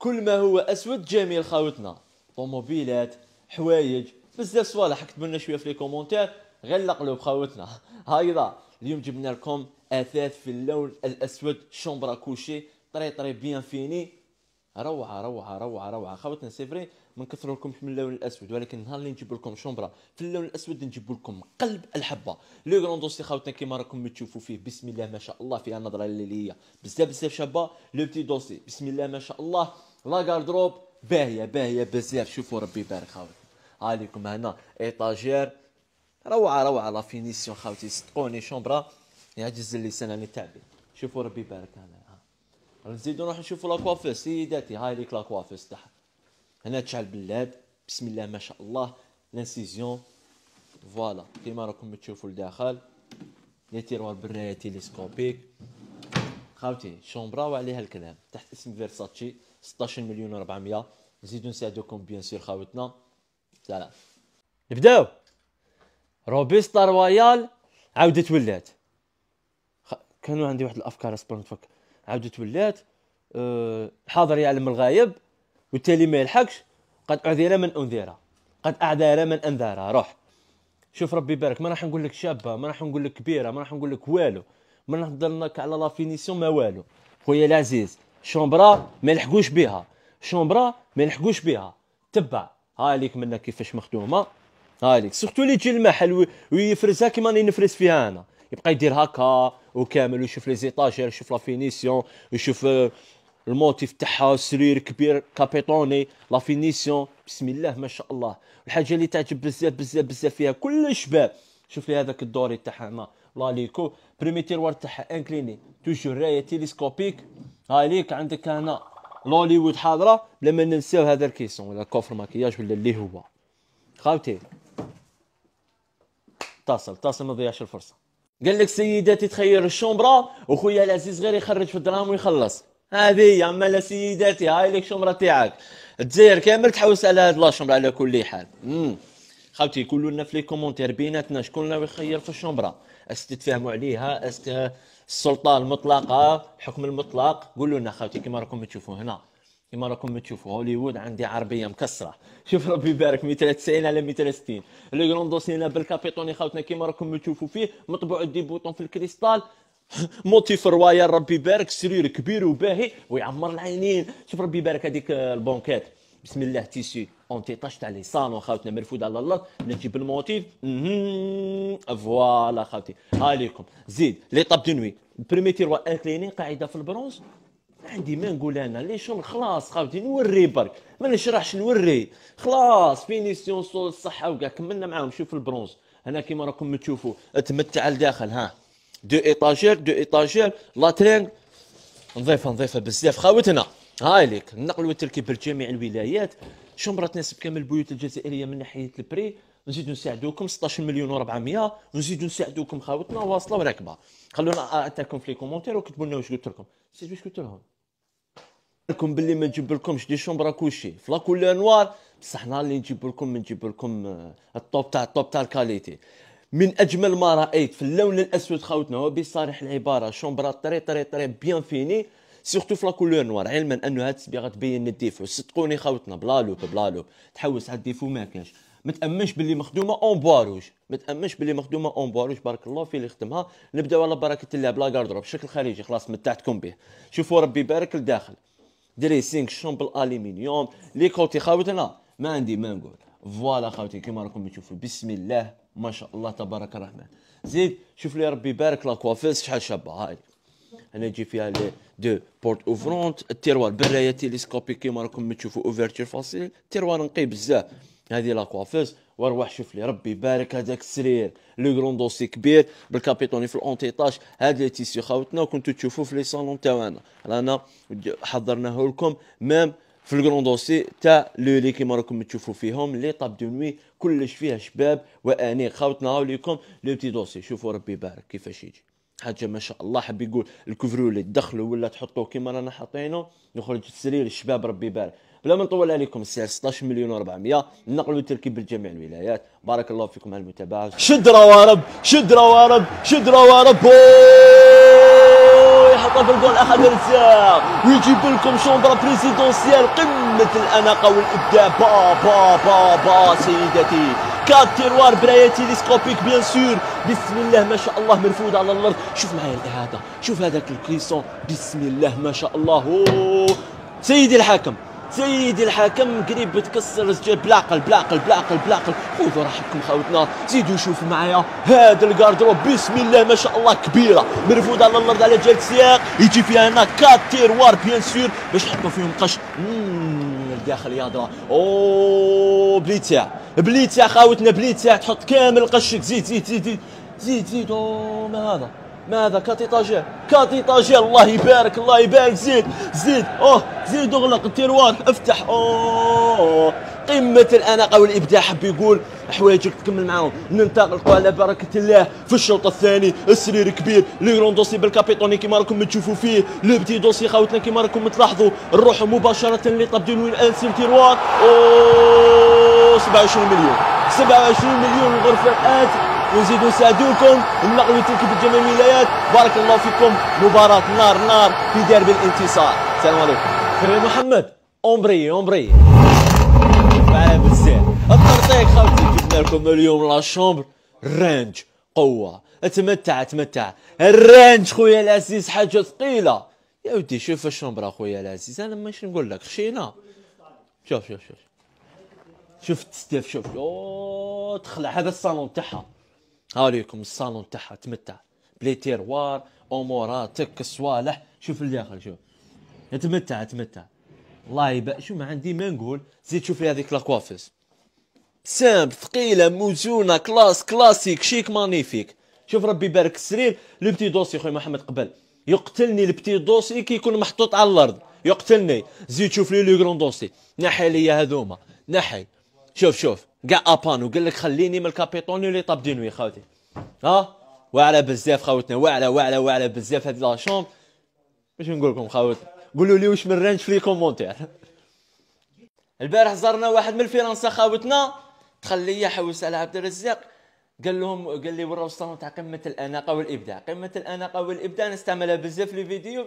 كل ما هو اسود جميل خاوتنا طوموبيلات حوايج بزاف صوالح كتبوا لنا شويه في لي كومونتير غير القلوب خاوتنا هايلا اليوم جبنا لكم اثاث في اللون الاسود شومبرا كوشي طري طري بيان فيني روعه روعه روعه روعه خاوتنا سيفري ما كثر لكم من اللون الاسود ولكن النهار اللي نجيب لكم شومبرا في اللون الاسود نجيب لكم قلب الحبه لو غروند دوسي خاوتنا كيما راكم تشوفوا فيه بسم الله ما شاء الله فيها نظره الليليه بزاف بزاف شابه لو بتي دوسي بسم الله ما شاء الله لا غاردروب باهيه باهيه بزاف شوفوا ربي يبارك خاوتي عليكم هنا ايطاجير روعه روعه لا فينيسيون خاوتي صدقوني شومبرا يعجز اللسان عن التعبير شوفوا ربي يبارك هنا نزيدو نروح نشوفوا لاكوافيس سيداتي هاي ليك لاكوافيس تاعها هنا تشعل بلاد بسم الله ما شاء الله لانسيزيون فوالا كيما راكم تشوفوا لداخل لي تيروار برايه تيليسكوبيك خاوتي شومبرا وعليها الكلام تحت اسم فيرساتشي 16 مليون و400 نزيدو نساعدوكم بيان سير خاوتنا سلام نبداو روبيستا رويال عاودت ولات كانوا عندي واحد الافكار اصبر نفك عاودت ولات أه حاضر يعلم الغايب والتالي ما يلحقش قد اعذر من انذر قد اعذر من انذر روح شوف ربي يبارك ما راح نقول لك شابه ما راح نقول لك كبيره ما راح نقول لك والو ما نهضر لك على لا فينيسيون ما والو خويا العزيز شومبرا ما لحقوش بها شومبرا ما لحقوش بها تبع هاليك منا كيفاش مخدومه هاليك سورتو اللي تجي المحل ويفرزها كيما راني نفرز فيها انا يبقى يدير هكا وكامل ويشوف لي زيطاجير يشوف لا فينيسيون يشوف آه، الموتيف تاعها سرير كبير كابيتوني لا فينيسيون بسم الله ما شاء الله الحاجه اللي تعجب بزاف بزاف بزاف فيها كل الشباب شوف لي هذاك الدوري تاعها ما ليكو بريمي تيروار تاعها انكليني توجور رايه تيليسكوبيك ليك عندك هنا لوليوود حاضره بلا ما ننساو هذا الكيسون ولا كوفر ماكياج ولا اللي هو خاوتي اتصل اتصل ما تضيعش الفرصه قال لك سيداتي تخير الشومبرا وخويا العزيز غير يخرج في الدراهم ويخلص هذه هي لا سيداتي هاي لك الشومبرا تاعك الجزائر كامل تحوس على هاد الشومبرا على كل حال خاوتي قولوا لنا في لي كومونتير بيناتنا شكون اللي يخير في الشومبرا اس تتفاهموا عليها اس السلطه المطلقه الحكم المطلق قولوا لنا خاوتي كما راكم تشوفوا هنا كما راكم تشوفوا هوليوود عندي عربيه مكسره شوف ربي يبارك 290 على 260 لو غروندو سينا بالكابيتوني خاوتنا كما راكم تشوفوا فيه مطبوع دي بوطون في الكريستال موتيف رويال ربي يبارك سرير كبير وباهي ويعمر العينين شوف ربي يبارك هذيك البونكات بسم الله تيسي اون تيطاش تاع لي صالون خاوتنا مرفود على الله نجيب الموتيف فوالا خاوتي ها ليكم زيد لي طاب دو نوي بريمي تيروا انكليني قاعده في البرونز عندي ما نقول انا لي شغل خلاص خاوتي نوري برك ما نشرحش نوري خلاص فينيسيون صول الصحه وكاع كملنا معاهم شوف البرونز هنا كيما راكم تشوفوا تمتع لداخل ها دو ايطاجير دو ايطاجير ترينغ نظيفه نظيفه بزاف خاوتنا هاي ليك النقل والتركيب لجميع الولايات شو تناسب كامل البيوت الجزائرية من ناحية البري نزيدو نساعدوكم 16 مليون و400 ونزيدو نساعدوكم خاوتنا واصله وراكبه خلونا اتاكم في لي كومونتير وكتبوا لنا واش قلت لكم سيت واش قلت لهم لكم باللي ما نجيب لكمش دي شومبرا كوشي فلا كول نوار بصح حنا اللي نجيب لكم نجيب لكم آه، الطوب تاع الطوب تاع الكاليتي من اجمل ما رايت في اللون الاسود خاوتنا وبصريح العباره شومبرا طري طري طري بيان فيني سيرتو في لاكولور نوار علما أن هاد الصبيغه تبين الديفو صدقوني خاوتنا بلا لوب بلا لوب تحوس على الديفو ما كانش ما تامنش باللي مخدومه اون بواروج ما تامنش باللي مخدومه اون بواروج بارك الله في اللي خدمها نبداو على بركه الله بلا كاردروب بشكل خارجي خلاص متعتكم به شوفوا ربي يبارك الداخل دريسينغ شون الومنيوم لي كوتي خاوتنا ما عندي ما نقول فوالا خاوتي كيما راكم تشوفوا بسم الله ما شاء الله تبارك الرحمن زيد شوف لي ربي يبارك لا كوافيس شحال شابه هاي هنا يجي فيها لي دو بورت اوفرونت التيروار برايه تيليسكوبي كيما راكم تشوفوا اوفرتير فاسيل التيروار نقي بزاف هذه لاكوافيز واروح شوف لي ربي يبارك هذاك السرير لو كرون دوسي كبير بالكابيتوني في الاونتيطاج هاد لي تيسيو خاوتنا وكنتو تشوفوه في لي صالون تاعنا رانا حضرناه لكم ميم في الكرون دوسي تاع لو لي كيما راكم تشوفوا فيهم لي طاب دو نوي كلش فيها شباب وانيق خاوتنا هاوليكم لو بتي دوسي شوفوا ربي يبارك كيفاش يجي حاجه ما شاء الله حب يقول الكفرولي تدخلوا ولا تحطوه كيما رانا حاطينه يخرج السرير الشباب ربي يبارك بلا ما نطول عليكم السعر 16 مليون و400 نقلوا التركيب لجميع الولايات بارك الله فيكم على المتابعه شد روارب شد روارب شد روارب يحطها في الجول احد الرزاق ويجيب لكم شومبرا بريزيدونسيال قمه الاناقه والابداع با با با با سيدتي 4 تيروار برايات تيليسكوبيك بيان سور بسم الله ما شاء الله مرفود على الارض شوف معايا الاعاده شوف هذاك الكريسون بسم الله ما شاء الله سيدي الحاكم سيدي الحاكم قريب تكسر السجل بالعقل بالعقل بالعقل بالعقل خذوا راحتكم خاوتنا زيدوا شوفوا معايا هذا الكاردروب بسم الله ما شاء الله كبيره مرفوده على الارض على جال السياق يجي فيها هنا كات تيروار بيان سور باش يحطوا فيهم قش الداخل يهضر درا اوه بليتيا بليت يا خاوتنا بليت يا تحط كامل قشك زيد زيد زيد زيد زيد زيد ما هذا ما هذا كاتي كاتيطاجير الله يبارك الله يبارك زيد زيد اوه زيد اغلق التيروار افتح اوه قمة الأناقة والإبداع حب يقول حوايجك تكمل معاهم ننتقلوا على بركة الله في الشوط الثاني السرير كبير لي غرون دوسي بالكابيتوني كيما راكم تشوفوا فيه لو بتي دوسي خاوتنا كيما راكم تلاحظوا نروحوا مباشرة لطب دينوين أنسل تيروار اوه 27 مليون 27 مليون الغرفه الان ونزيدوا نساعدوكم لكم نقلوا كيف جميع الولايات بارك الله فيكم مباراه نار نار في ديربي الانتصار السلام عليكم كريم محمد امبري امبري معاه بزاف خاوتي جبنا لكم اليوم لا شومبر رانج قوه اتمتع اتمتع الرانج خويا العزيز حاجه ثقيله يا ودي شوف الشومبر اخويا العزيز انا ماشي نقول لك خشينا شوف شوف شوف شفت ستيف شوف يوه تخلع هذا الصالون تاعها هاريكم الصالون تاعها تمتع بلي تيروار اموراتك الصوالح شوف اللي داخل شوف تمتع تمتع الله يبقى شو ما عندي ما نقول زيد شوف لي هذيك لاكوافيز سامب ثقيله موزونه كلاس كلاسيك شيك مانيفيك شوف ربي يبارك السرير لو بتي دوسي خويا محمد قبل يقتلني البتي دوسي كي يكون محطوط على الارض يقتلني زيد شوف لي لو كرون دوسي نحي ليا هذوما نحي شوف شوف كاع ابان وقال لك خليني من الكابيتوني اللي طاب دينوي خاوتي ها واعره بزاف خاوتنا واعره واعره واعره بزاف هاد لا باش نقول لكم خاوتنا قولوا لي واش من رانش في لي البارح زرنا واحد من فرنسا خاوتنا دخل ليا حوس على عبد الرزاق قال لهم قال لي وراو الصالون تاع قمه الاناقه والابداع قمه الاناقه والابداع نستعملها بزاف لي فيديو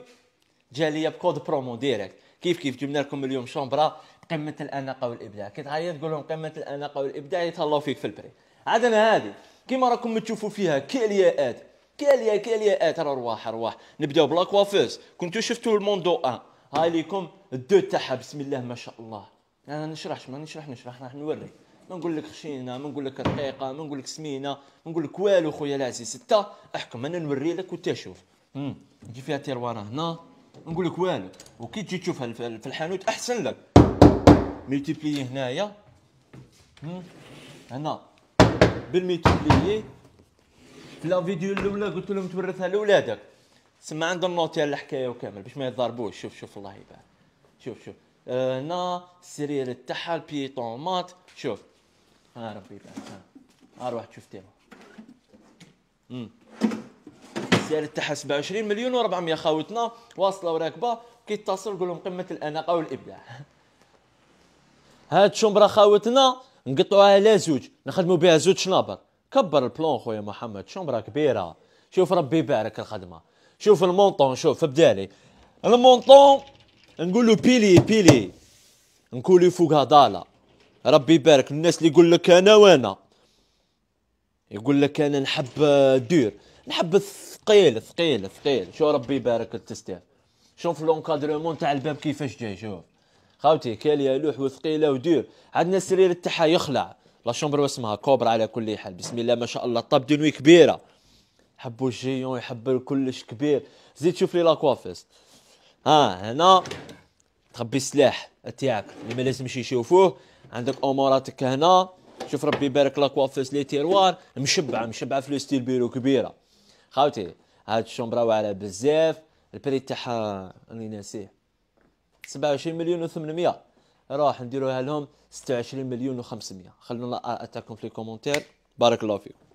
جا ليا بكود برومو ديريكت كيف كيف جبنا لكم اليوم شومبرا قمه الاناقه والابداع كي تعيط تقول لهم قمه الاناقه والابداع يتهلاو فيك في البري عاد انا هذه كيما راكم تشوفوا فيها كالياءات كاليا كالياءات راه ارواح ارواح نبداو بلا بلاكوافيز كنتو شفتوا الموندو 1 هاي ليكم الدو تاعها بسم الله ما شاء الله انا نشرحش ما نشرح نشرح راح نوري ما نقول لك خشينا ما نقول لك رقيقه ما نقول لك سمينه ما نقول لك والو خويا العزيز سته احكم انا نوري لك وانت شوف تجي فيها تيروانه هنا نقول لك والو وكي تجي تشوفها في الحانوت احسن لك ملتيبليي هنايا هنا بالملتيبليي في لا فيديو الاولى قلت لهم تورثها لولادك تسمى عندهم نوتي الحكايه وكامل باش ما يضربوش شوف شوف الله يبارك شوف شوف آه، هنا آه السرير تاعها البي طومات شوف ها ربي يبارك ها روح تشوف تيما امم السعر تاعها 27 مليون و400 خاوتنا واصله وراكبه كي يتصل قول لهم قمه الاناقه والابداع هاد الشومبرا خاوتنا نقطعوها على زوج نخدموا بها زوج شنابر كبر البلون خويا محمد شومبرا كبيره شوف ربي يبارك الخدمه شوف المونطون شوف فبدالي المونطون نقولو بيلي بيلي نقولوا فوقها هضاله ربي يبارك الناس اللي يقول لك انا وانا يقول لك انا نحب دور نحب الثقيل ثقيل ثقيل شو ربي يبارك التستير شوف لونكادرومون تاع الباب كيفاش جاي شوف خاوتي كاليا لوح وثقيله ودير عندنا السرير تاعها يخلع لا شومبر واسمها كوبرا على كل حال بسم الله ما شاء الله طاب نوي كبيره حبوا الجيون يحب كلش كبير زيد شوف لي كوافيس ها هنا تخبي السلاح تاعك اللي ما لازمش يشوفوه عندك اموراتك هنا شوف ربي يبارك كوافيس لي تيروار مشبعه مشبعه في لو ستيل بيرو كبيره خاوتي هاد الشومبرا واعره بزاف البري تاعها راني ناسيه 27 مليون و800 راح نديروها لهم 26 مليون و500 خلونا اتاكم في الكومنتير بارك الله فيكم